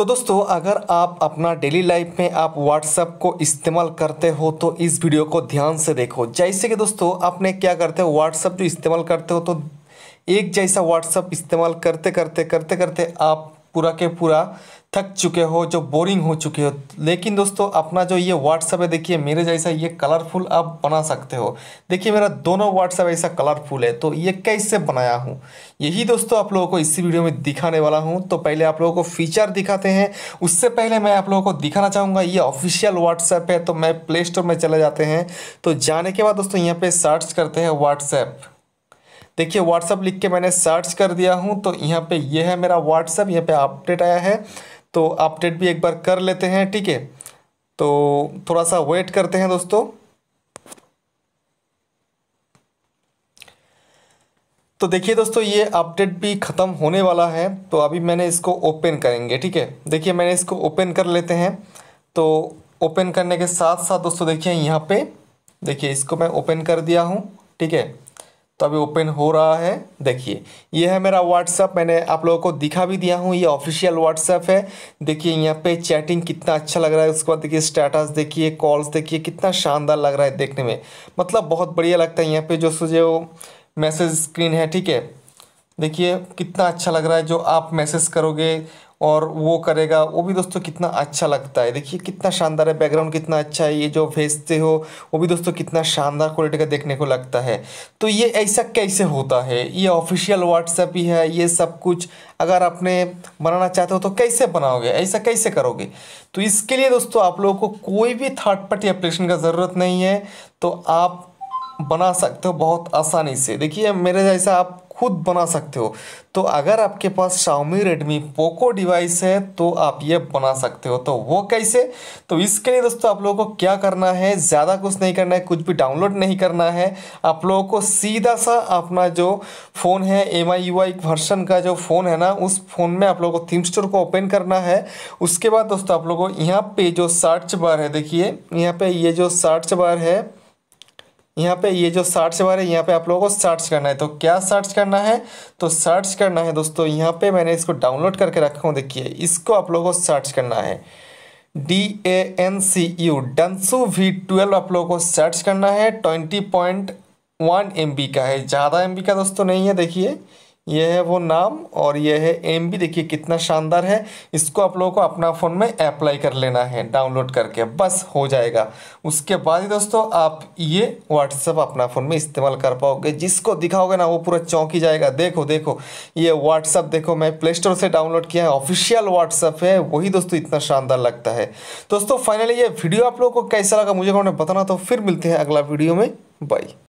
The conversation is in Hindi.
तो दोस्तों अगर आप अपना डेली लाइफ में आप व्हाट्सअप को इस्तेमाल करते हो तो इस वीडियो को ध्यान से देखो जैसे कि दोस्तों आपने क्या करते हो व्हाट्सअप जो इस्तेमाल करते हो तो एक जैसा व्हाट्सअप इस्तेमाल करते करते करते करते आप पूरा के पूरा थक चुके हो जो बोरिंग हो चुके हो लेकिन दोस्तों अपना जो ये व्हाट्सअप है देखिए मेरे जैसा ये कलरफुल आप बना सकते हो देखिए मेरा दोनों व्हाट्सअप ऐसा कलरफुल है तो ये कैसे बनाया हूँ यही दोस्तों आप लोगों को इसी वीडियो में दिखाने वाला हूँ तो पहले आप लोगों को फीचर दिखाते हैं उससे पहले मैं आप लोगों को दिखाना चाहूँगा ये ऑफिशियल व्हाट्सएप है तो मैं प्ले स्टोर में चले जाते हैं तो जाने के बाद दोस्तों यहाँ पर सर्च करते हैं व्हाट्सएप देखिए व्हाट्सअप लिख के मैंने सर्च कर दिया हूँ तो यहाँ पे ये है मेरा व्हाट्सअप यहाँ पे अपडेट आया है तो अपडेट भी एक बार कर लेते हैं ठीक है तो थोड़ा सा वेट करते हैं दोस्तों तो देखिए दोस्तों ये अपडेट भी ख़त्म होने वाला है तो अभी मैंने इसको ओपन करेंगे ठीक है देखिए मैंने इसको ओपन कर लेते हैं तो ओपन करने के साथ साथ दोस्तों देखिए यहाँ पे देखिए इसको मैं ओपन कर दिया हूँ ठीक है तो अभी ओपन हो रहा है देखिए ये है मेरा व्हाट्सअप मैंने आप लोगों को दिखा भी दिया हूँ ये ऑफिशियल व्हाट्सअप है देखिए यहाँ पे चैटिंग कितना अच्छा लग रहा है उसके बाद देखिए स्टेटस देखिए कॉल्स देखिए कितना शानदार लग रहा है देखने में मतलब बहुत बढ़िया लगता है यहाँ पे जो सुझे वो मैसेज स्क्रीन है ठीक है देखिए कितना अच्छा लग रहा है जो आप मैसेज करोगे और वो करेगा वो भी दोस्तों कितना अच्छा लगता है देखिए कितना शानदार है बैकग्राउंड कितना अच्छा है ये जो भेजते हो वो भी दोस्तों कितना शानदार क्वालिटी का देखने को लगता है तो ये ऐसा कैसे होता है ये ऑफिशियल व्हाट्सएप ही है ये सब कुछ अगर आपने बनाना चाहते हो तो कैसे बनाओगे ऐसा कैसे करोगे तो इसके लिए दोस्तों आप लोगों को कोई भी थर्ड पार्टी एप्लीकेशन का ज़रूरत नहीं है तो आप बना सकते हो बहुत आसानी से देखिए मेरे जैसा आप खुद बना सकते हो तो अगर आपके पास Xiaomi रेडमी पोको डिवाइस है तो आप ये बना सकते हो तो वो कैसे तो इसके लिए दोस्तों आप लोगों को क्या करना है ज़्यादा कुछ नहीं करना है कुछ भी डाउनलोड नहीं करना है आप लोगों को सीधा सा अपना जो फ़ोन है M I U I version का जो फ़ोन है ना उस फ़ोन में आप लोगों को थीम स्टोर को ओपन करना है उसके बाद दोस्तों आप लोगों को यहाँ पे जो सर्च बार है देखिए यहाँ पे ये जो सर्च बार है यहाँ पे ये जो सर्च बार है यहाँ पे आप लोगों को सर्च करना है तो क्या सर्च करना है तो सर्च करना है दोस्तों यहाँ पे मैंने इसको डाउनलोड करके रखा हूँ देखिए इसको आप लोगों को सर्च करना है D A N C U डनसू वी ट्वेल्व आप लोगों को सर्च करना है twenty point one M B का है ज़्यादा एम बी का दोस्तों नहीं है देखिए यह है वो नाम और यह है एम भी देखिए कितना शानदार है इसको आप लोगों को अपना फ़ोन में अप्लाई कर लेना है डाउनलोड करके बस हो जाएगा उसके बाद ही दोस्तों आप ये व्हाट्सअप अपना फ़ोन में इस्तेमाल कर पाओगे जिसको दिखाओगे ना वो पूरा चौंक ही जाएगा देखो देखो ये व्हाट्सअप देखो मैं प्ले स्टोर से डाउनलोड किया है ऑफिशियल व्हाट्सअप है वही दोस्तों इतना शानदार लगता है दोस्तों फाइनली ये वीडियो आप लोगों को कैसा लगा मुझे उन्होंने बताना तो फिर मिलते हैं अगला वीडियो में बाई